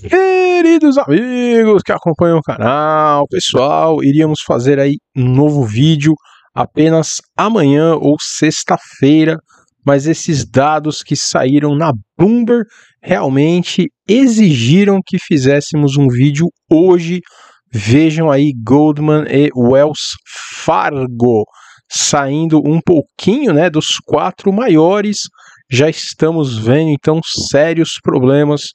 Queridos amigos que acompanham o canal, pessoal, iríamos fazer aí um novo vídeo apenas amanhã ou sexta-feira, mas esses dados que saíram na Bloomberg realmente exigiram que fizéssemos um vídeo hoje. Vejam aí Goldman e Wells Fargo saindo um pouquinho, né, dos quatro maiores já estamos vendo então sérios problemas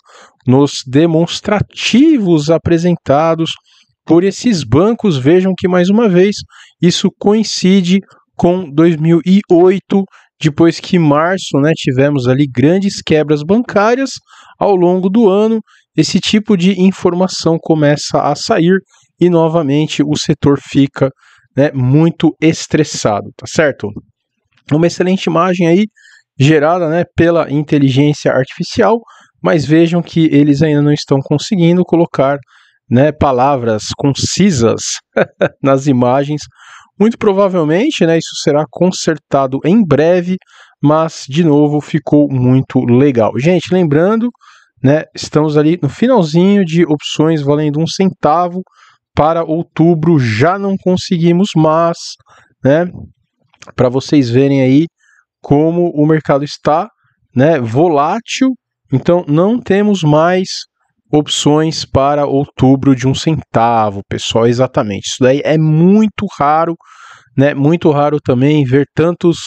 nos demonstrativos apresentados por esses bancos. Vejam que mais uma vez isso coincide com 2008, depois que em março, né, tivemos ali grandes quebras bancárias ao longo do ano, esse tipo de informação começa a sair e novamente o setor fica né, muito estressado, tá certo? Uma excelente imagem aí gerada né, pela inteligência artificial, mas vejam que eles ainda não estão conseguindo colocar né, palavras concisas nas imagens. Muito provavelmente né, isso será consertado em breve, mas de novo ficou muito legal. Gente, lembrando, né, estamos ali no finalzinho de opções valendo um centavo para outubro, já não conseguimos mais, né? Para vocês verem aí como o mercado está né, volátil, então não temos mais opções para outubro de um centavo, pessoal, exatamente. Isso daí é muito raro, né? Muito raro também ver tantos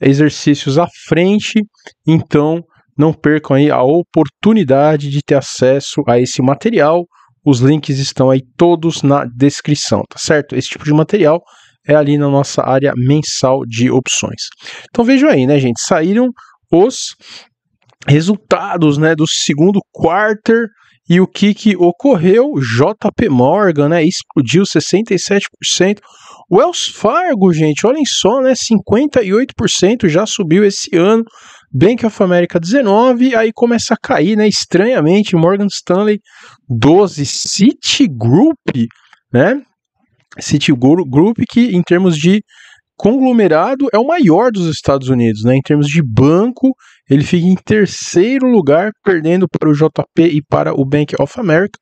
exercícios à frente, então não percam aí a oportunidade de ter acesso a esse material. Os links estão aí todos na descrição, tá certo? Esse tipo de material é ali na nossa área mensal de opções. Então vejam aí, né, gente? Saíram os resultados, né, do segundo quarter e o que, que ocorreu? JP Morgan, né, explodiu 67%. Wells Fargo, gente, olhem só, né, 58% já subiu esse ano. Bank of America 19, aí começa a cair, né, estranhamente, Morgan Stanley 12, Citigroup, né, City Group que em termos de conglomerado é o maior dos Estados Unidos, né? Em termos de banco, ele fica em terceiro lugar, perdendo para o JP e para o Bank of America.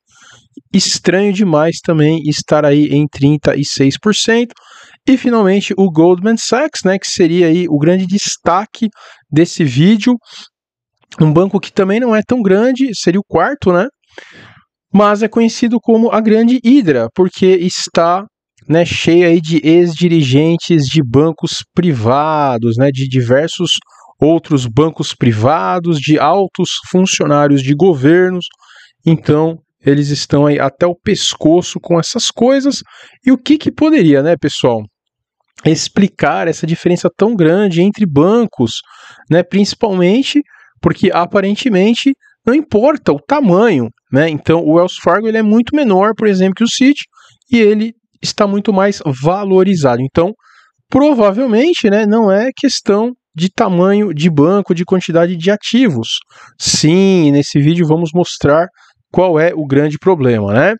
Estranho demais também estar aí em 36%. E finalmente o Goldman Sachs, né, que seria aí o grande destaque desse vídeo. Um banco que também não é tão grande, seria o quarto, né? Mas é conhecido como a Grande Hidra, porque está né, cheia aí de ex-dirigentes de bancos privados, né, de diversos outros bancos privados, de altos funcionários de governos. Então, eles estão aí até o pescoço com essas coisas. E o que, que poderia, né, pessoal, explicar essa diferença tão grande entre bancos, né, principalmente porque aparentemente não importa o tamanho, né? Então, o Wells Fargo ele é muito menor, por exemplo, que o Citi, e ele está muito mais valorizado. Então, provavelmente, né, não é questão de tamanho de banco, de quantidade de ativos. Sim, nesse vídeo vamos mostrar qual é o grande problema, né?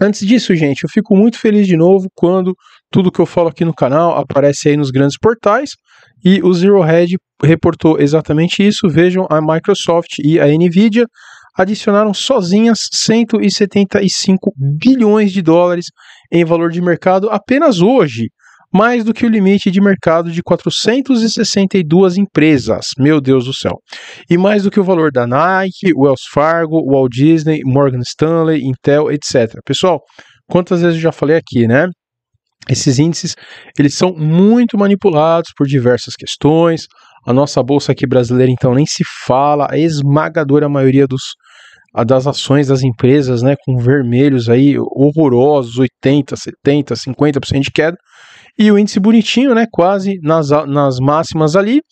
Antes disso, gente, eu fico muito feliz de novo quando tudo que eu falo aqui no canal aparece aí nos grandes portais e o Zero Hedge reportou exatamente isso. Vejam, a Microsoft e a Nvidia adicionaram sozinhas 175 bilhões de dólares em valor de mercado apenas hoje, mais do que o limite de mercado de 462 empresas. Meu Deus do céu. E mais do que o valor da Nike, Wells Fargo, Walt Disney, Morgan Stanley, Intel, etc. Pessoal, quantas vezes eu já falei aqui, né? Esses índices, eles são muito manipulados por diversas questões. A nossa bolsa aqui brasileira, então, nem se fala. É a esmagadora maioria dos a das ações das empresas, né, com vermelhos aí horrorosos, 80, 70, 50% de queda, e o índice bonitinho, né, quase nas, nas máximas ali.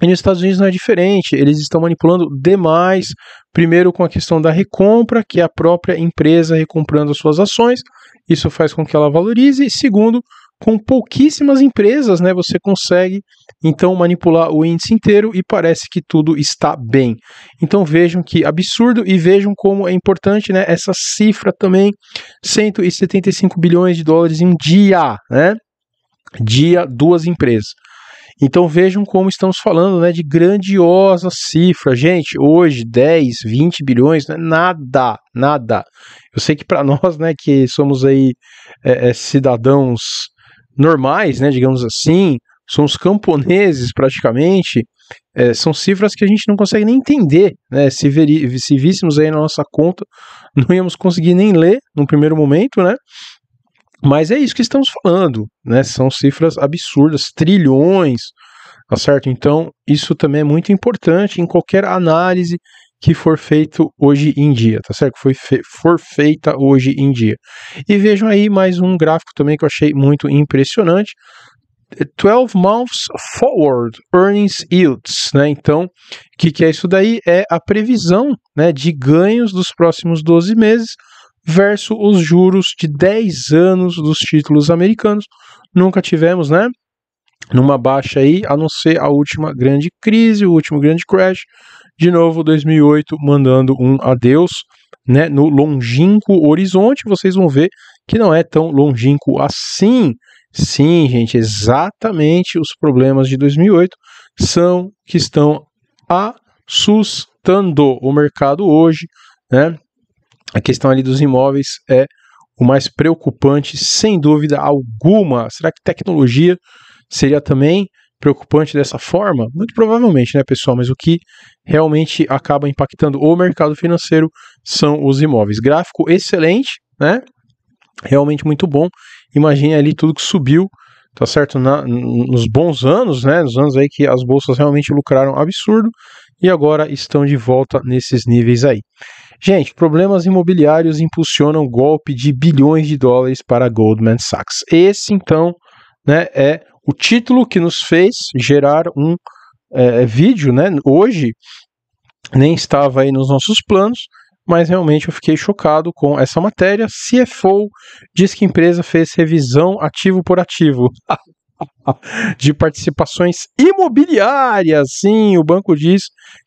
E nos Estados Unidos não é diferente, eles estão manipulando demais, primeiro com a questão da recompra, que é a própria empresa recomprando as suas ações, isso faz com que ela valorize, e segundo, com pouquíssimas empresas, né? Você consegue então manipular o índice inteiro e parece que tudo está bem. Então vejam que absurdo e vejam como é importante, né? Essa cifra também, 175 bilhões de dólares em um dia, né? Dia duas empresas. Então vejam como estamos falando, né, de grandiosa cifra. Gente, hoje 10, 20 bilhões, né, nada, nada. Eu sei que para nós, né, que somos aí é, é, cidadãos normais, né, digamos assim, são os camponeses praticamente, é, são cifras que a gente não consegue nem entender. Né? Se, se víssemos aí na nossa conta, não íamos conseguir nem ler no primeiro momento, né? Mas é isso que estamos falando, né? São cifras absurdas, trilhões, tá certo? Então, isso também é muito importante em qualquer análise, que for feito hoje em dia, tá certo? Foi fe for feita hoje em dia. E vejam aí mais um gráfico também que eu achei muito impressionante. 12 months forward earnings yields, né? Então, o que, que é isso daí? É a previsão, né, de ganhos dos próximos 12 meses versus os juros de 10 anos dos títulos americanos. Nunca tivemos, né? Numa baixa aí, a não ser a última grande crise, o último grande crash de novo 2008 mandando um adeus, né, no longínquo horizonte, vocês vão ver que não é tão longínquo assim. Sim, gente, exatamente os problemas de 2008 são que estão assustando o mercado hoje, né? A questão ali dos imóveis é o mais preocupante, sem dúvida alguma. Será que tecnologia seria também preocupante dessa forma? Muito provavelmente, né, pessoal? Mas o que realmente acaba impactando o mercado financeiro são os imóveis. Gráfico excelente, né? Realmente muito bom. Imagine ali tudo que subiu, tá certo? Na, nos bons anos, né? Nos anos aí que as bolsas realmente lucraram absurdo e agora estão de volta nesses níveis aí. Gente, problemas imobiliários impulsionam golpe de bilhões de dólares para Goldman Sachs. Esse então né, é o título que nos fez gerar um é, é, vídeo, né? Hoje nem estava aí nos nossos planos, mas realmente eu fiquei chocado com essa matéria. CFO diz que a empresa fez revisão ativo por ativo. de participações imobiliárias. Sim, o banco diz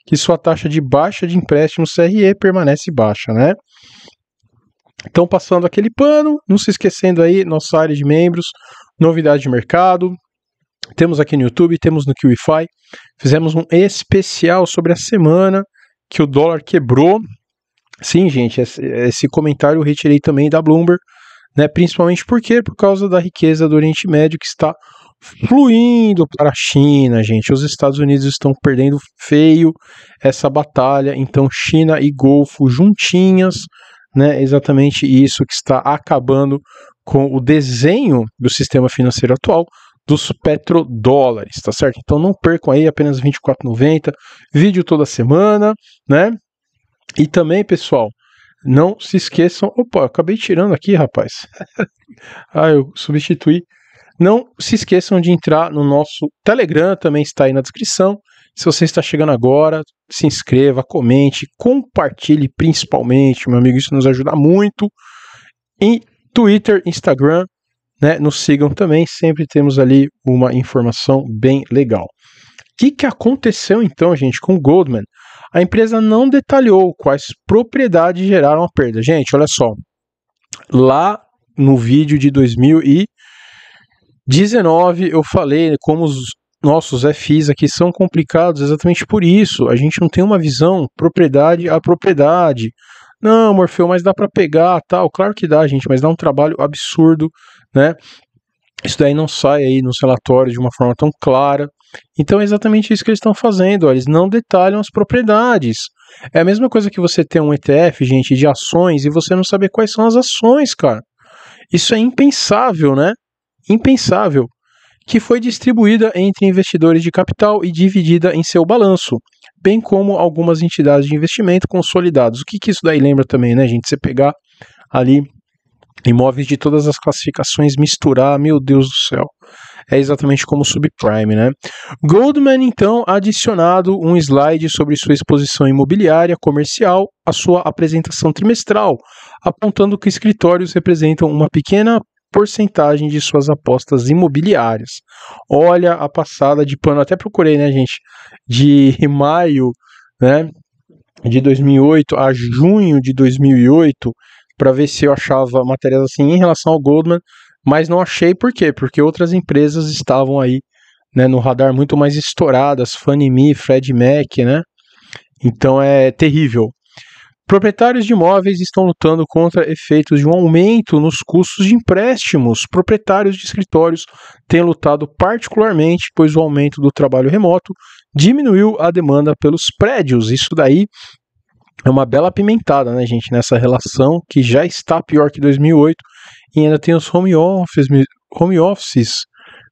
que sua taxa de baixa de empréstimo CRE permanece baixa, né? Então, passando aquele pano, não se esquecendo aí, nossa área de membros, novidade de mercado, temos aqui no YouTube, temos no QIFI. Fizemos um especial sobre a semana que o dólar quebrou. Sim, gente, esse comentário eu retirei também da Bloomberg, né? Principalmente porque por causa da riqueza do Oriente Médio que está fluindo para a China, gente. Os Estados Unidos estão perdendo feio essa batalha, então China e Golfo juntinhas, né? Exatamente isso que está acabando com o desenho do sistema financeiro atual, dos petrodólares, tá certo? Então não percam aí, apenas 24,90, vídeo toda semana, né? E também, pessoal, não se esqueçam. Opa, acabei tirando aqui, rapaz. ah, eu substituí. Não se esqueçam de entrar no nosso Telegram, também está aí na descrição. Se você está chegando agora, se inscreva, comente, compartilhe principalmente, meu amigo, isso nos ajuda muito. Em Twitter, Instagram, né? Nos sigam também, sempre temos ali uma informação bem legal. O que, que aconteceu então, gente, com Goldman? A empresa não detalhou quais propriedades geraram a perda. Gente, olha só. Lá no vídeo de 2019 eu falei né, como os nossos FIs aqui são complicados exatamente por isso. A gente não tem uma visão propriedade a propriedade. Não, Morfeu, mas dá para pegar, tal. Claro que dá, gente, mas dá um trabalho absurdo né? Isso daí não sai aí nos relatórios de uma forma tão clara. Então é exatamente isso que eles estão fazendo, ó, eles não detalham as propriedades. É a mesma coisa que você ter um ETF, gente, de ações e você não saber quais são as ações, cara. Isso é impensável, né? Impensável. Que foi distribuída entre investidores de capital e dividida em seu balanço, bem como algumas entidades de investimento consolidadas. O que, que isso daí lembra também, né, gente? Você pegar ali imóveis de todas as classificações misturar, meu Deus do céu. É exatamente como subprime, né? Goldman então adicionado um slide sobre sua exposição imobiliária comercial à sua apresentação trimestral, apontando que escritórios representam uma pequena porcentagem de suas apostas imobiliárias. Olha a passada de pano, até procurei, né, gente, de maio, né, de 2008 a junho de 2008 para ver se eu achava matérias assim em relação ao Goldman, mas não achei por quê? Porque outras empresas estavam aí né, no radar muito mais estouradas, Fannie Mae, Fred Mac, né? Então é terrível. Proprietários de imóveis estão lutando contra efeitos de um aumento nos custos de empréstimos. Proprietários de escritórios têm lutado particularmente, pois o aumento do trabalho remoto diminuiu a demanda pelos prédios. Isso daí é uma bela pimentada, né, gente, nessa relação que já está pior que 2008 e ainda tem os home offices, home offices.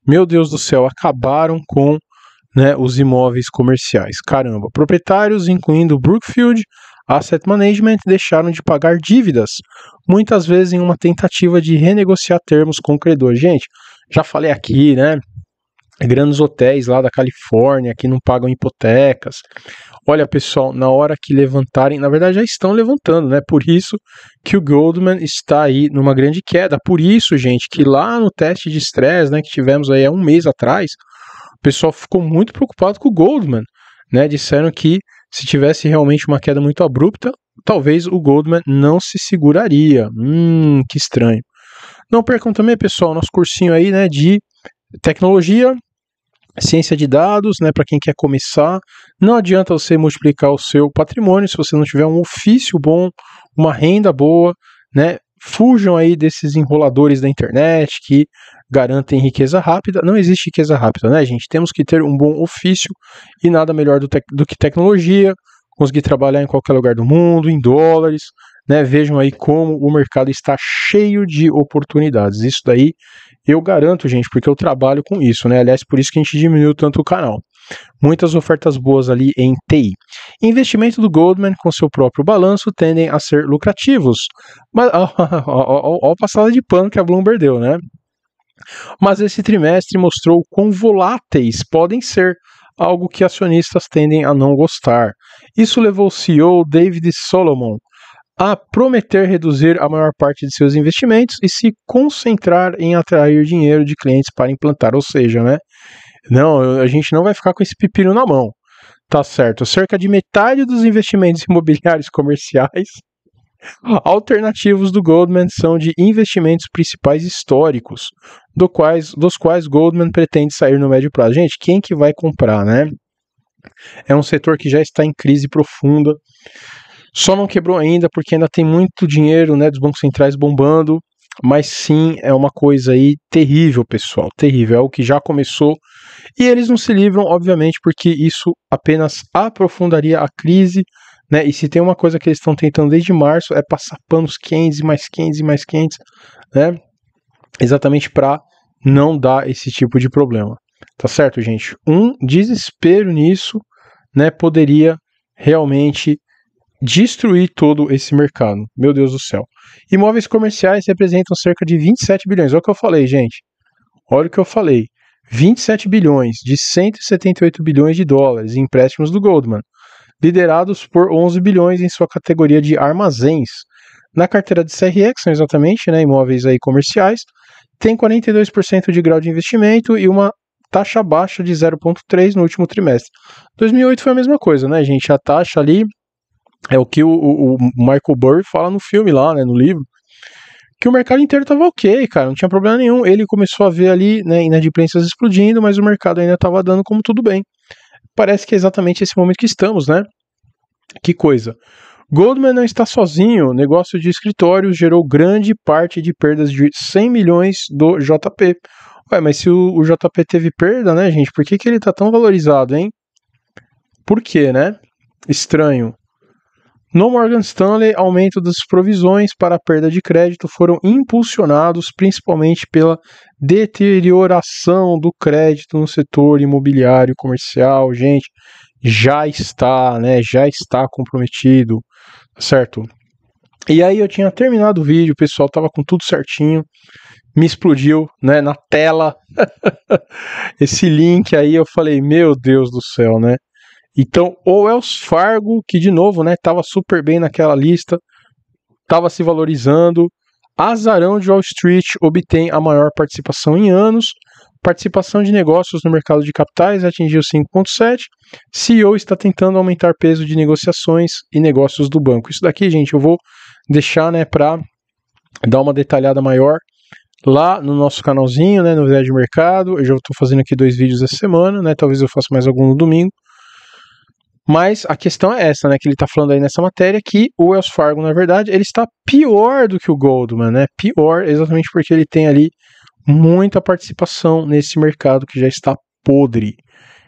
Meu Deus do céu, acabaram com né, os imóveis comerciais. Caramba, proprietários, incluindo Brookfield Asset Management, deixaram de pagar dívidas, muitas vezes em uma tentativa de renegociar termos com o credor. Gente, já falei aqui, né? grandes hotéis lá da Califórnia que não pagam hipotecas. Olha, pessoal, na hora que levantarem, na verdade já estão levantando, né? Por isso que o Goldman está aí numa grande queda. Por isso, gente, que lá no teste de estresse, né, que tivemos aí há um mês atrás, o pessoal ficou muito preocupado com o Goldman, né? Disseram que se tivesse realmente uma queda muito abrupta, talvez o Goldman não se seguraria. Hum, que estranho. Não percam também, pessoal, nosso cursinho aí, né, de tecnologia, é ciência de dados, né, para quem quer começar. Não adianta você multiplicar o seu patrimônio se você não tiver um ofício bom, uma renda boa, né? Fujam aí desses enroladores da internet que garantem riqueza rápida. Não existe riqueza rápida, né, gente? Temos que ter um bom ofício e nada melhor do, do que tecnologia, conseguir trabalhar em qualquer lugar do mundo, em dólares, né? Vejam aí como o mercado está cheio de oportunidades. Isso daí eu garanto, gente, porque eu trabalho com isso, né? Aliás, por isso que a gente diminuiu tanto o canal. Muitas ofertas boas ali em TI. Investimento do Goldman com seu próprio balanço tendem a ser lucrativos. Mas ó, ó, ó, ó a passada de pano que a Bloomberg deu, né? Mas esse trimestre mostrou quão voláteis podem ser, algo que acionistas tendem a não gostar. Isso levou o CEO David Solomon a prometer reduzir a maior parte de seus investimentos e se concentrar em atrair dinheiro de clientes para implantar, ou seja, né? Não, a gente não vai ficar com esse pepino na mão. Tá certo. Cerca de metade dos investimentos imobiliários comerciais alternativos do Goldman são de investimentos principais históricos, do quais, dos quais Goldman pretende sair no médio prazo. Gente, quem que vai comprar, né? É um setor que já está em crise profunda só não quebrou ainda porque ainda tem muito dinheiro né, dos bancos centrais bombando, mas sim é uma coisa aí terrível, pessoal, terrível, é o que já começou. E eles não se livram, obviamente, porque isso apenas aprofundaria a crise, né? E se tem uma coisa que eles estão tentando desde março é passar panos quentes e mais quentes e mais quentes, né? Exatamente para não dar esse tipo de problema. Tá certo, gente? Um desespero nisso, né, poderia realmente destruir todo esse mercado. Meu Deus do céu. Imóveis comerciais representam cerca de 27 bilhões. Olha o que eu falei, gente. Olha o que eu falei. 27 bilhões de 178 bilhões de dólares em empréstimos do Goldman, liderados por 11 bilhões em sua categoria de armazéns. Na carteira de CRE, que são exatamente né, imóveis aí comerciais, tem 42% de grau de investimento e uma taxa baixa de 0,3 no último trimestre. 2008 foi a mesma coisa, né, gente? A taxa ali é o que o, o, Michael Burry fala no filme lá, né, no livro, que o mercado inteiro estava ok, cara, não tinha problema nenhum. Ele começou a ver ali, né, inadimplências explodindo, mas o mercado ainda estava dando como tudo bem. Parece que é exatamente esse momento que estamos, né? Que coisa. Goldman não está sozinho. O negócio de escritório gerou grande parte de perdas de 100 milhões do JP. Ué, mas se o, o JP teve perda, né, gente? Por que, que ele está tão valorizado, hein? Por quê, né? Estranho. No Morgan Stanley, aumento das provisões para a perda de crédito foram impulsionados principalmente pela deterioração do crédito no setor imobiliário comercial. Gente, já está, né? Já está comprometido, tá certo? E aí eu tinha terminado o vídeo, pessoal tava com tudo certinho, me explodiu, né, na tela. Esse link aí eu falei, meu Deus do céu, né? Então, o Wells Fargo, que de novo, né, tava super bem naquela lista, tava se valorizando. Azarão de Wall Street obtém a maior participação em anos. Participação de negócios no mercado de capitais atingiu 5,7. CEO está tentando aumentar peso de negociações e negócios do banco. Isso daqui, gente, eu vou deixar né, para dar uma detalhada maior lá no nosso canalzinho, né, Novidade de Mercado. Eu já estou fazendo aqui dois vídeos essa semana, né, talvez eu faça mais algum no domingo. Mas a questão é essa, né? Que ele tá falando aí nessa matéria que o Wells Fargo, na verdade, ele está pior do que o Goldman, né? Pior, exatamente porque ele tem ali muita participação nesse mercado que já está podre.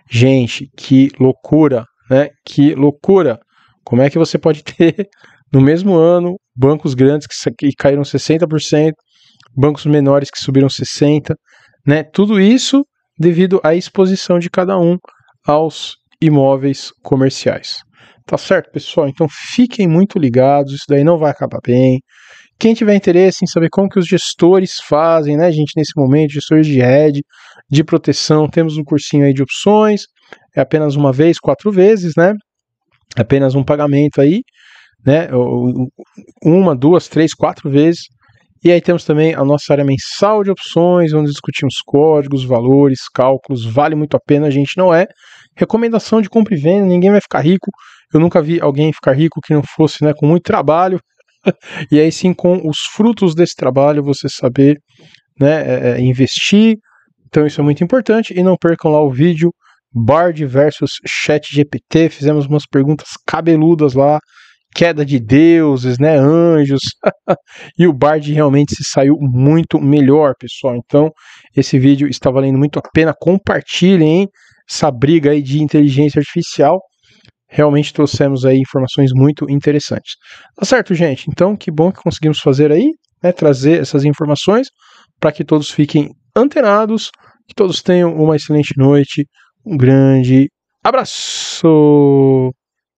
Gente, que loucura, né? Que loucura! Como é que você pode ter no mesmo ano bancos grandes que caíram 60%, bancos menores que subiram 60%, né? Tudo isso devido à exposição de cada um aos imóveis comerciais. Tá certo, pessoal? Então fiquem muito ligados, isso daí não vai acabar bem. Quem tiver interesse em saber como que os gestores fazem, né, gente, nesse momento, gestores de rede, de proteção, temos um cursinho aí de opções, é apenas uma vez, quatro vezes, né? Apenas um pagamento aí, né? Uma, duas, três, quatro vezes e aí temos também a nossa área mensal de opções, onde discutimos códigos, valores, cálculos, vale muito a pena, a gente não é. Recomendação de compra e venda, ninguém vai ficar rico. Eu nunca vi alguém ficar rico que não fosse né, com muito trabalho. e aí sim, com os frutos desse trabalho, você saber né, é, é, investir. Então isso é muito importante. E não percam lá o vídeo Bard versus Chat GPT. Fizemos umas perguntas cabeludas lá queda de deuses, né, anjos. e o Bard realmente se saiu muito melhor, pessoal. Então, esse vídeo está valendo muito a pena. Compartilhem hein? essa briga aí de inteligência artificial. Realmente trouxemos aí informações muito interessantes. Tá certo, gente? Então, que bom que conseguimos fazer aí, né, trazer essas informações para que todos fiquem antenados, que todos tenham uma excelente noite. Um grande abraço!